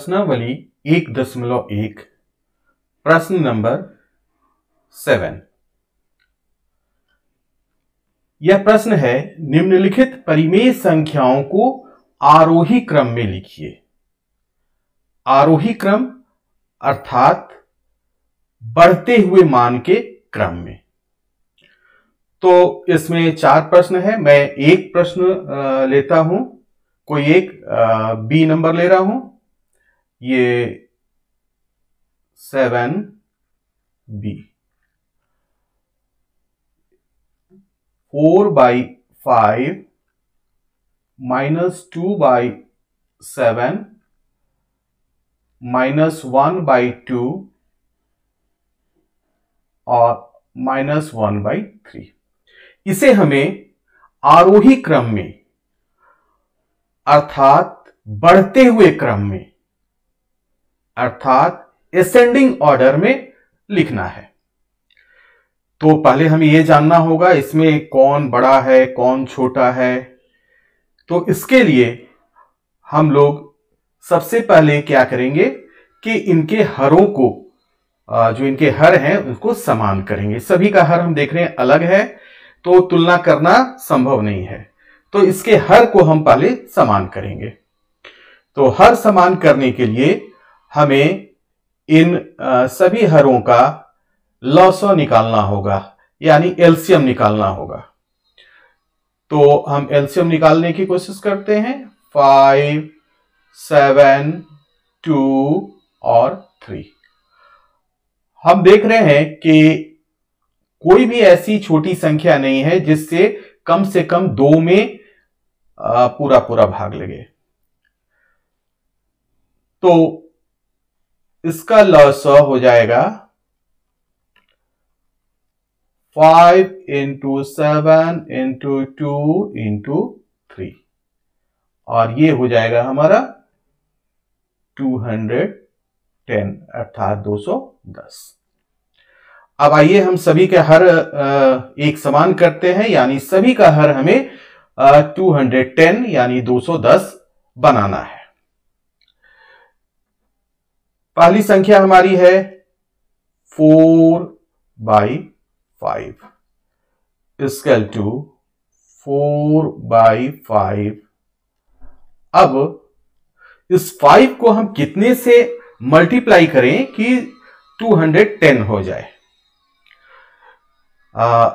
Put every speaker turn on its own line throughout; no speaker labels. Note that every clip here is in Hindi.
प्रश्नावली एक दशमलव एक प्रश्न नंबर सेवन यह प्रश्न है निम्नलिखित परिमेय संख्याओं को आरोही क्रम में लिखिए आरोही क्रम अर्थात बढ़ते हुए मान के क्रम में तो इसमें चार प्रश्न है मैं एक प्रश्न लेता हूं कोई एक बी नंबर ले रहा हूं ये seven B four by five minus two by seven minus one by two और माइनस वन बाई थ्री इसे हमें आरोही क्रम में अर्थात बढ़ते हुए क्रम में अर्थात एसेंडिंग ऑर्डर में लिखना है तो पहले हमें यह जानना होगा इसमें कौन बड़ा है कौन छोटा है तो इसके लिए हम लोग सबसे पहले क्या करेंगे कि इनके हरों को जो इनके हर हैं उनको समान करेंगे सभी का हर हम देख रहे हैं अलग है तो तुलना करना संभव नहीं है तो इसके हर को हम पहले समान करेंगे तो हर समान करने के लिए हमें इन सभी हरों का लॉसो निकालना होगा यानी एल्सियम निकालना होगा तो हम एल्सियम निकालने की कोशिश करते हैं फाइव सेवन टू और थ्री हम देख रहे हैं कि कोई भी ऐसी छोटी संख्या नहीं है जिससे कम से कम दो में पूरा पूरा भाग लगे तो इसका लॉस हो जाएगा five into seven into two into three और ये हो जाएगा हमारा टू हंड्रेड टेन अर्थात दो सौ दस अब आइए हम सभी के हर एक समान करते हैं यानी सभी का हर हमें टू हंड्रेड टेन यानी दो सौ दस बनाना है पहली संख्या हमारी है four by five scale to four by five अब इस फाइव को हम कितने से मल्टीप्लाई करें कि 210 हो जाए आ,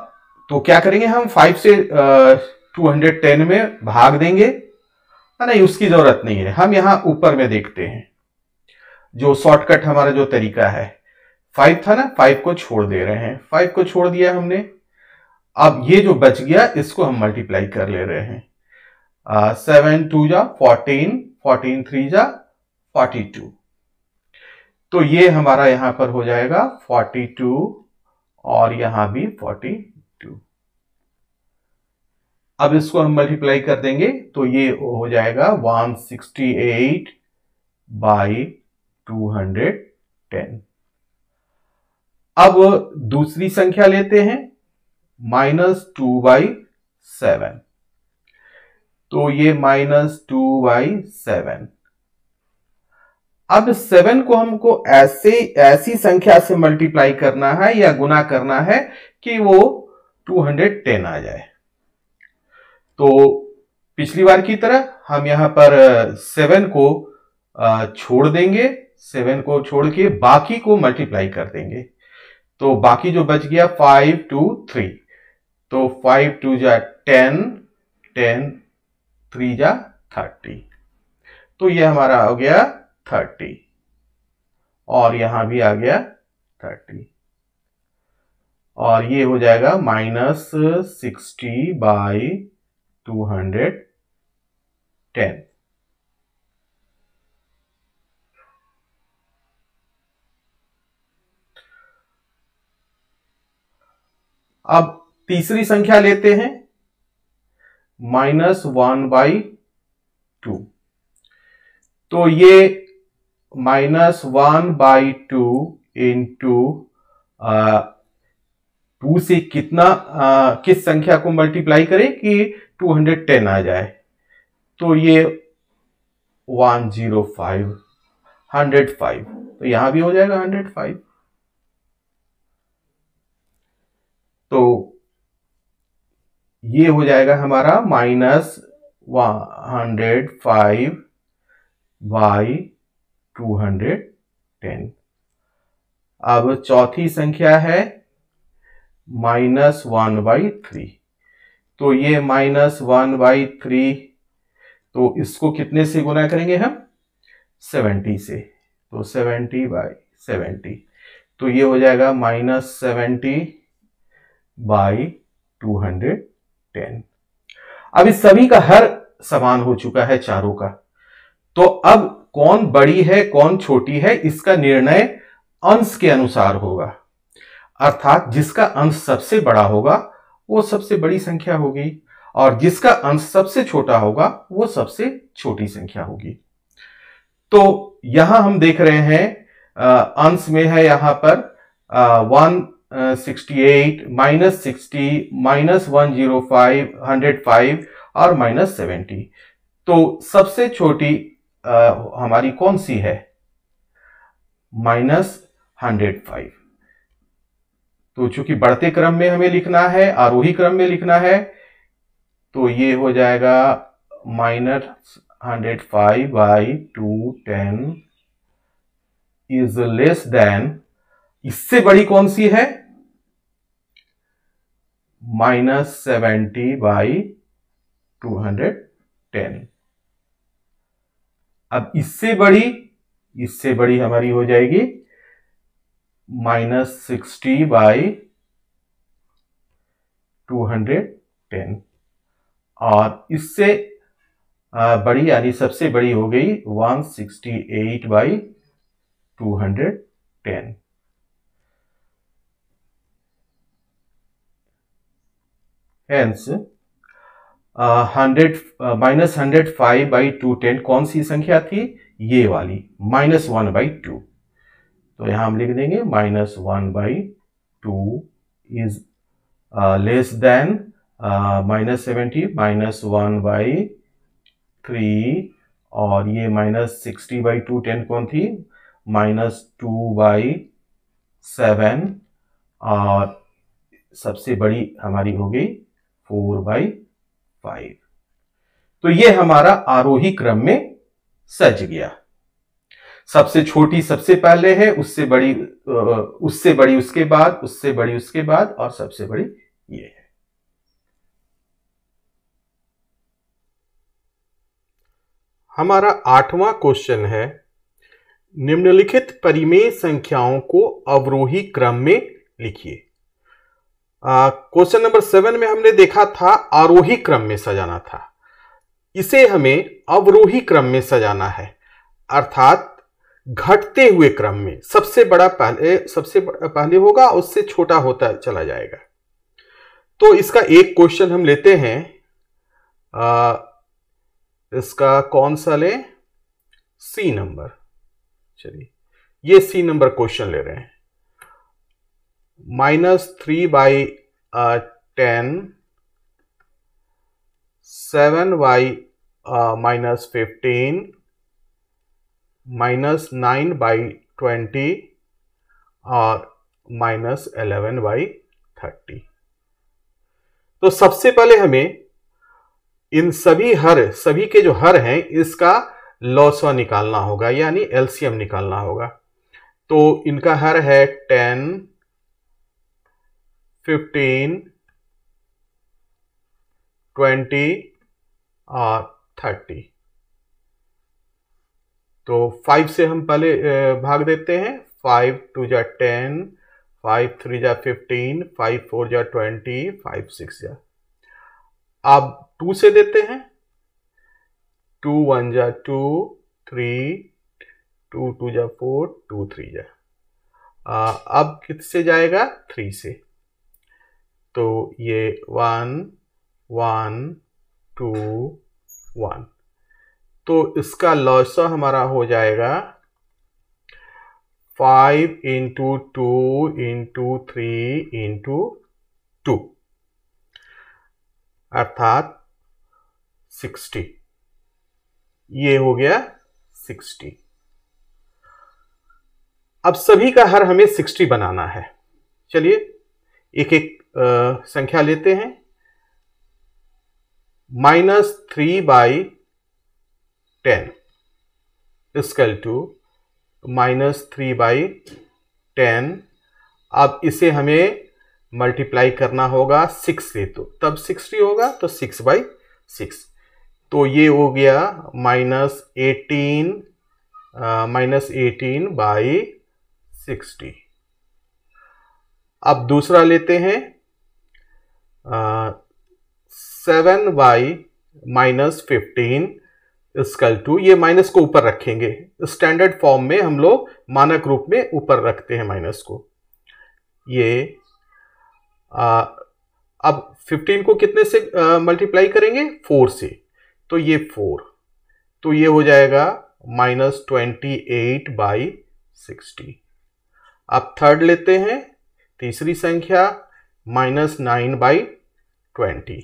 तो क्या करेंगे हम फाइव से आ, 210 में भाग देंगे नहीं उसकी जरूरत नहीं है हम यहां ऊपर में देखते हैं जो शॉर्टकट हमारा जो तरीका है फाइव था ना फाइव को छोड़ दे रहे हैं फाइव को छोड़ दिया हमने अब ये जो बच गया इसको हम मल्टीप्लाई कर ले रहे हैं सेवन टू जा फोर्टीन फोर्टीन थ्री जा फोर्टी टू तो ये हमारा यहां पर हो जाएगा फोर्टी टू और यहां भी फोर्टी टू अब इसको हम मल्टीप्लाई कर देंगे तो ये हो जाएगा वन सिक्सटी एट बाई 210 अब दूसरी संख्या लेते हैं माइनस टू बाई सेवन तो ये माइनस टू बाई सेवन अब सेवन को हमको ऐसे ऐसी संख्या से मल्टीप्लाई करना है या गुना करना है कि वो 210 आ जाए तो पिछली बार की तरह हम यहां पर सेवन को छोड़ देंगे सेवन को छोड़ के बाकी को मल्टीप्लाई कर देंगे तो बाकी जो बच गया फाइव टू थ्री तो फाइव टू जा टेन टेन थ्री जा थर्टी तो ये हमारा हो गया थर्टी और यहां भी आ गया थर्टी और ये हो जाएगा minus sixty by two hundred ten अब तीसरी संख्या लेते हैं माइनस वन बाई टू तो ये minus one by two into two two कितना आ, किस संख्या को मल्टीप्लाई करें कि 210 आ जाए तो ये 105 105 तो यहां भी हो जाएगा 105 तो ये हो जाएगा हमारा minus hundred five by two hundred ten अब चौथी संख्या है माइनस वन बाई थ्री तो ये माइनस वन बाई थ्री तो इसको कितने से गुना करेंगे हम सेवेंटी से तो सेवेंटी बाई सेवेंटी तो ये हो जाएगा माइनस सेवेंटी बाई टेन अब इस सभी का हर समान हो चुका है चारों का तो अब कौन बड़ी है कौन छोटी है इसका निर्णय अंश के अनुसार होगा अर्थात जिसका अंश सबसे बड़ा होगा वो सबसे बड़ी संख्या होगी और जिसका अंश सबसे छोटा होगा वो सबसे छोटी संख्या होगी तो यहां हम देख रहे हैं अंश में है यहां पर one 68 one zero five hundred five और माइनस सेवेंटी तो सबसे छोटी आ, हमारी कौन सी है माइनस फाइव तो चूंकि बढ़ते क्रम में हमें लिखना है आरोही क्रम में लिखना है तो ये हो जाएगा minus hundred five by two ten is less than इससे बड़ी कौन सी है minus seventy by two hundred ten अब इससे बड़ी इससे बड़ी हमारी हो जाएगी minus sixty by two hundred ten और इससे बड़ी यानी सबसे बड़ी हो गई one sixty eight by two hundred ten hence hundred minus hundred five by two ten कौन सी संख्या थी ये वाली माइनस वन बाई टू तो यहां हम लिख देंगे minus one by two is less than minus seventy minus one by three और ये minus sixty by two ten कौन थी माइनस टू बाई सेवन और सबसे बड़ी हमारी हो गई फोर बाई फाइव तो ये हमारा आरोही क्रम में सज गया सबसे छोटी सबसे पहले है उससे बड़ी उससे बड़ी उसके बाद उससे बड़ी उसके बाद और सबसे बड़ी ये है हमारा आठवां क्वेश्चन है निम्नलिखित परिमेय संख्याओं को अवरोही क्रम में लिखिए क्वेश्चन नंबर सेवन में हमने देखा था आरोही क्रम में सजाना था इसे हमें अवरोही क्रम में सजाना है अर्थात घटते हुए क्रम में सबसे बड़ा पहले सबसे पहले होगा उससे छोटा होता चला जाएगा तो इसका एक क्वेश्चन हम लेते हैं आ, इसका कौन सा ले सी नंबर चलिए ये सी नंबर क्वेश्चन ले रहे हैं minus three by ten seven by minus fifteen minus nine by twenty और माइनस एलेवन बाई थर्टी तो सबसे पहले हमें इन सभी हर सभी के जो हर हैं इसका लॉसवा निकालना होगा यानी एलसीएम निकालना होगा तो इनका हर है टेन फिफ्टीन ट्वेंटी और थर्टी तो फाइव से हम पहले uh, भाग देते हैं फाइव टू जा टेन फाइव थ्री जा फिफ्टीन फाइव फोर जा ट्वेंटी फाइव सिक्स जा अब टू से देते हैं टू वन जा टू थ्री टू टू जा फोर टू थ्री जा uh, अब अब किससे जाएगा थ्री से तो ये वन वन टू वन तो इसका लॉसा हमारा हो जाएगा five into two into three into two अर्थात सिक्सटी ये हो गया सिक्सटी अब सभी का हर हमें सिक्सटी बनाना है चलिए एक एक संख्या लेते हैं minus three by ten scale to minus three by ten अब इसे हमें मल्टीप्लाई करना होगा सिक्स से तो तब सिक्सटी होगा तो सिक्स बाई सिक्स तो ये हो गया minus eighteen minus eighteen by sixty अब दूसरा लेते हैं seven by minus fifteen scale to ये माइनस को ऊपर रखेंगे स्टैंडर्ड फॉर्म में हम लोग मानक रूप में ऊपर रखते हैं माइनस को ये आ, अब 15 को कितने से मल्टीप्लाई करेंगे फोर से तो ये फोर तो ये हो जाएगा minus twenty eight by sixty अब थर्ड लेते हैं तीसरी संख्या माइनस नाइन बाई ट्वेंटी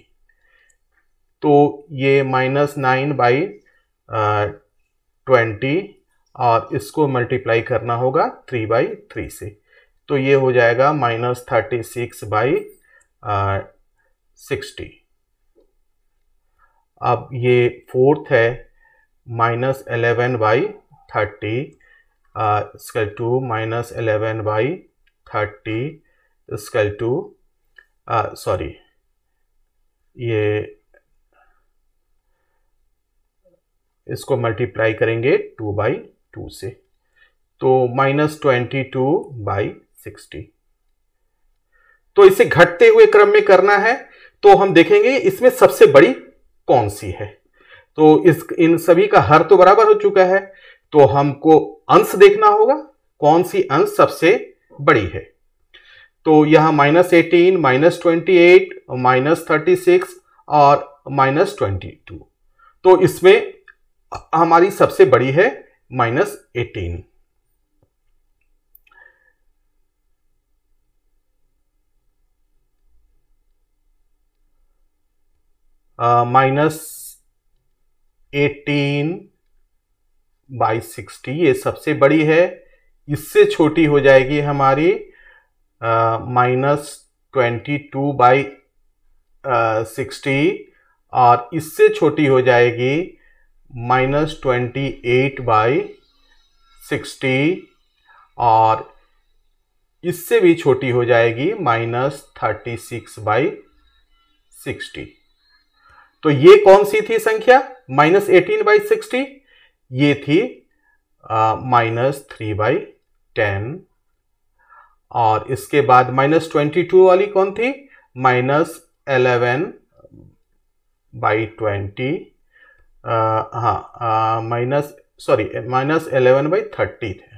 तो ये माइनस नाइन बाई ट्वेंटी और इसको मल्टीप्लाई करना होगा थ्री बाई थ्री से तो ये हो जाएगा minus thirty six by sixty अब ये फोर्थ है minus eleven by thirty scale to minus eleven by thirty scale to sorry ये इसको मल्टीप्लाई करेंगे टू बाई टू से तो minus twenty two by sixty तो इसे घटते हुए क्रम में करना है तो हम देखेंगे इसमें सबसे बड़ी कौन सी है तो इस इन सभी का हर तो बराबर हो चुका है तो हमको अंश देखना होगा कौन सी अंश सबसे बड़ी है तो यहाँ minus eighteen minus twenty eight minus thirty six और माइनस ट्वेंटी टू तो इसमें हमारी सबसे बड़ी है minus eighteen minus eighteen by sixty ये सबसे बड़ी है इससे छोटी हो जाएगी हमारी minus twenty two by sixty और इससे छोटी हो जाएगी minus twenty eight by sixty और इससे भी छोटी हो जाएगी minus thirty six by sixty तो ये कौन सी थी संख्या माइनस एटीन बाई सिक्सटी ये थी माइनस थ्री बाई टेन और इसके बाद माइनस ट्वेंटी टू वाली कौन थी माइनस एलेवन बाई ट्वेंटी हाँ minus sorry minus eleven by thirty थे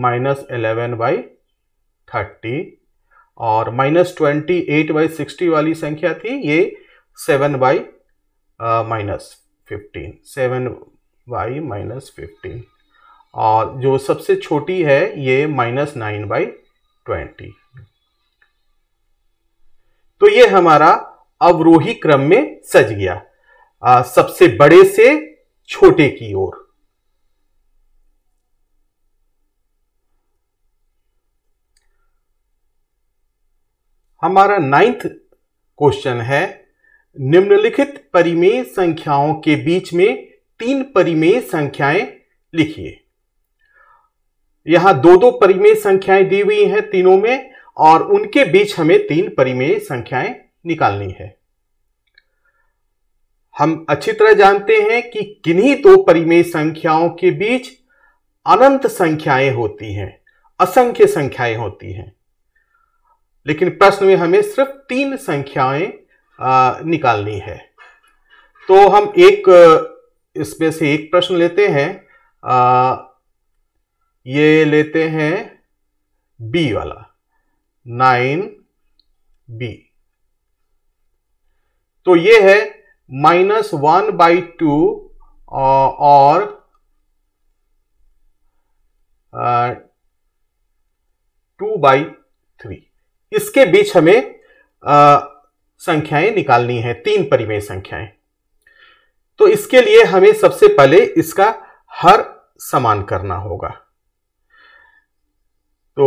माइनस एलेवन बाई थर्टी और minus twenty eight by sixty वाली संख्या थी ये seven by minus fifteen seven by minus fifteen और जो सबसे छोटी है ये माइनस नाइन बाई ट्वेंटी तो ये हमारा अवरोही क्रम में सज गया आ, सबसे बड़े से छोटे की ओर हमारा नाइन्थ क्वेश्चन है निम्नलिखित परिमेय संख्याओं के बीच में तीन परिमेय संख्याएं लिखिए यहां दो दो परिमेय संख्याएं दी हुई हैं तीनों में और उनके बीच हमें तीन परिमेय संख्याएं निकालनी है हम अच्छी तरह जानते हैं कि किन्हीं दो परिमेय संख्याओं के बीच अनंत संख्याएं होती हैं असंख्य संख्याएं होती हैं लेकिन प्रश्न में हमें सिर्फ तीन संख्याएं निकालनी है तो हम एक इसमें से एक प्रश्न लेते हैं आ, ये लेते हैं बी वाला नाइन बी तो ये है माइनस वन बाई टू और टू बाई थ्री इसके बीच हमें संख्याएं निकालनी है तीन परिमेय संख्याएं तो इसके लिए हमें सबसे पहले इसका हर समान करना होगा तो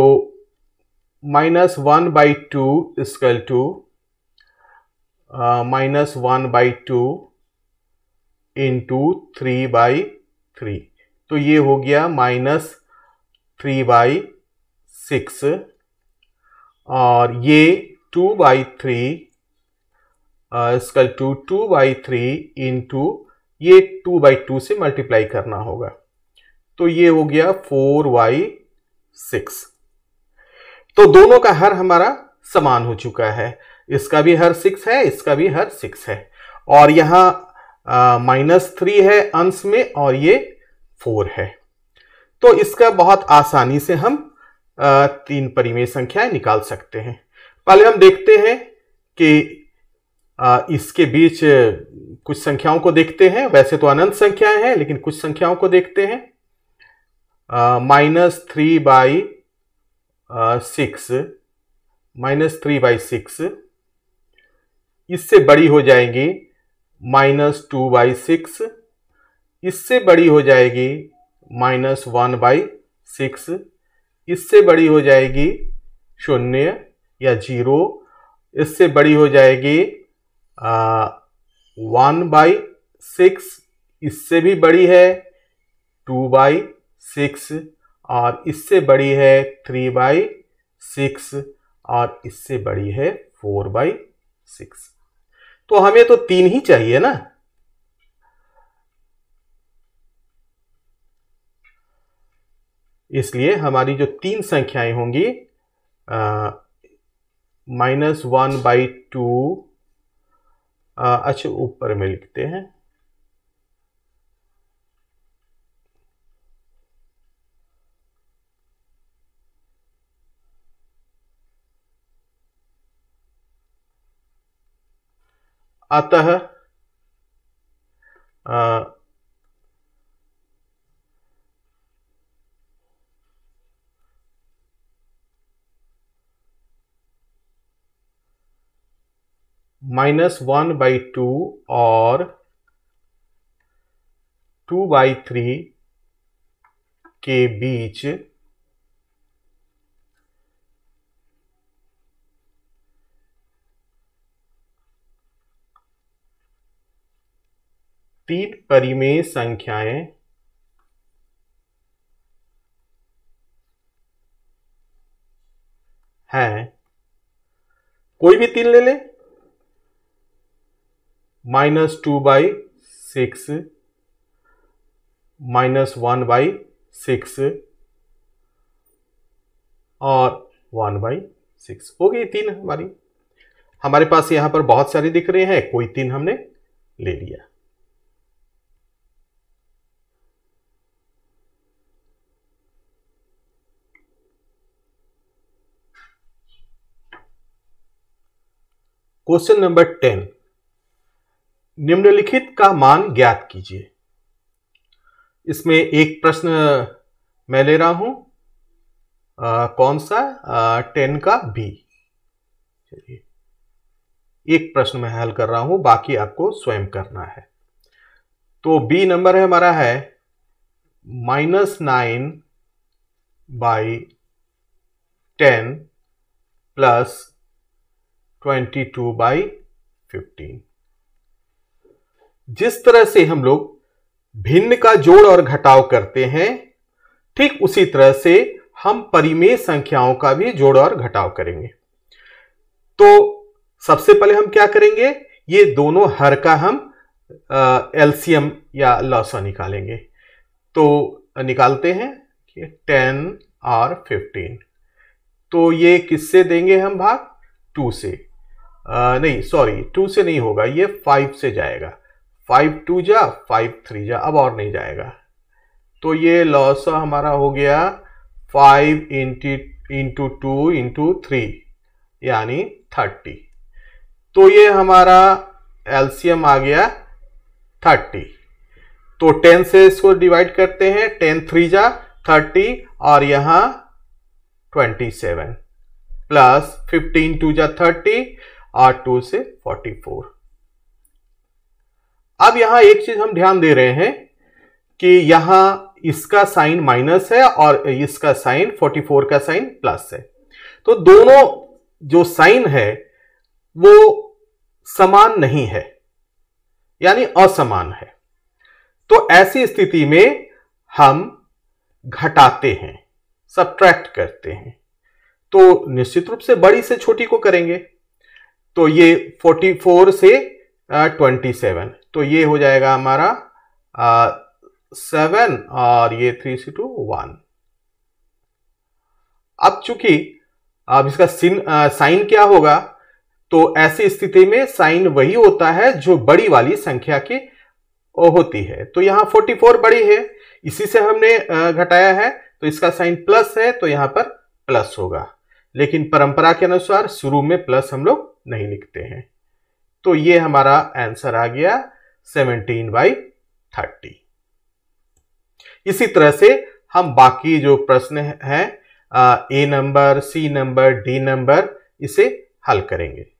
minus one by two scale to minus one by two into three by three तो ये हो गया माइनस थ्री बाई सिक्स और ये two by three scale to two by three into ये टू बाई टू से मल्टीप्लाई करना होगा तो ये हो गया फोर बाई सिक्स तो दोनों का हर हमारा समान हो चुका है इसका भी हर सिक्स है इसका भी हर सिक्स है और यहां माइनस थ्री है अंश में और ये फोर है तो इसका बहुत आसानी से हम आ, तीन परिमेय संख्याएं निकाल सकते हैं पहले हम देखते हैं कि आ, इसके बीच कुछ संख्याओं को देखते हैं वैसे तो अनंत संख्याएं हैं लेकिन कुछ संख्याओं को देखते हैं minus three by six minus three by six इससे बड़ी हो जाएगी माइनस टू बाई सिक्स इससे बड़ी हो जाएगी माइनस वन बाई सिक्स इससे बड़ी हो जाएगी शून्य या जीरो इससे बड़ी हो जाएगी वन बाई सिक्स इससे भी बड़ी है टू बाई सिक्स और इससे बड़ी है थ्री बाई सिक्स और इससे बड़ी है फोर बाई सिक्स तो हमें तो तीन ही चाहिए ना इसलिए हमारी जो तीन संख्याएं होंगी माइनस वन बाई टू अच्छा ऊपर में लिखते हैं अतः माइनस वन बाई टू और टू बाई थ्री के बीच तीन परिमेय संख्याएं हैं कोई भी तीन ले ले minus two by six minus one by six और वन बाई सिक्स हो गई तीन हमारी हमारे पास यहां पर बहुत सारी दिख रहे हैं कोई तीन हमने ले लिया क्वेश्चन नंबर टेन निम्नलिखित का मान ज्ञात कीजिए इसमें एक प्रश्न मैं ले रहा हूं आ, कौन सा टेन का बी चलिए एक प्रश्न मैं हल कर रहा हूं बाकी आपको स्वयं करना है तो बी नंबर है हमारा है minus nine by ten plus 22 by 15 जिस तरह से हम लोग भिन्न का जोड़ और घटाव करते हैं ठीक उसी तरह से हम परिमेय संख्याओं का भी जोड़ और घटाव करेंगे तो सबसे पहले हम क्या करेंगे ये दोनों हर का हम एलसीएम या लॉसा निकालेंगे तो निकालते हैं कि टेन और फिफ्टीन तो ये किससे देंगे हम भाग टू से नहीं सॉरी टू से नहीं होगा ये फाइव से जाएगा फाइव टू जा फाइव थ्री जा अब और नहीं जाएगा तो ये लॉस हमारा हो गया फाइव इंटी इंटू टू इंटू थ्री यानी थर्टी तो ये हमारा एल्सियम आ गया थर्टी तो टेन से इसको डिवाइड करते हैं टेन थ्री जा थर्टी और यहाँ twenty seven plus fifteen two जा थर्टी आर टू से फोर्टी फोर अब यहां एक चीज हम ध्यान दे रहे हैं कि यहां इसका साइन माइनस है और इसका साइन 44 का साइन प्लस है तो दोनों जो साइन है वो समान नहीं है यानी असमान है तो ऐसी स्थिति में हम घटाते हैं सब्ट्रैक्ट करते हैं तो निश्चित रूप से बड़ी से छोटी को करेंगे तो ये 44 से ट्वेंटी सेवन तो ये हो जाएगा हमारा सेवन और ये थ्री सी टू वन अब चूंकि अब इसका सिन साइन क्या होगा तो ऐसी स्थिति में साइन वही होता है जो बड़ी वाली संख्या की होती है तो यहां 44 बड़ी है इसी से हमने घटाया है तो इसका साइन प्लस है तो यहां पर प्लस होगा लेकिन परंपरा के अनुसार शुरू में प्लस हम लोग नहीं लिखते हैं तो ये हमारा आंसर आ गया 17 बाई थर्टी इसी तरह से हम बाकी जो प्रश्न हैं A number C number D number इसे हल करेंगे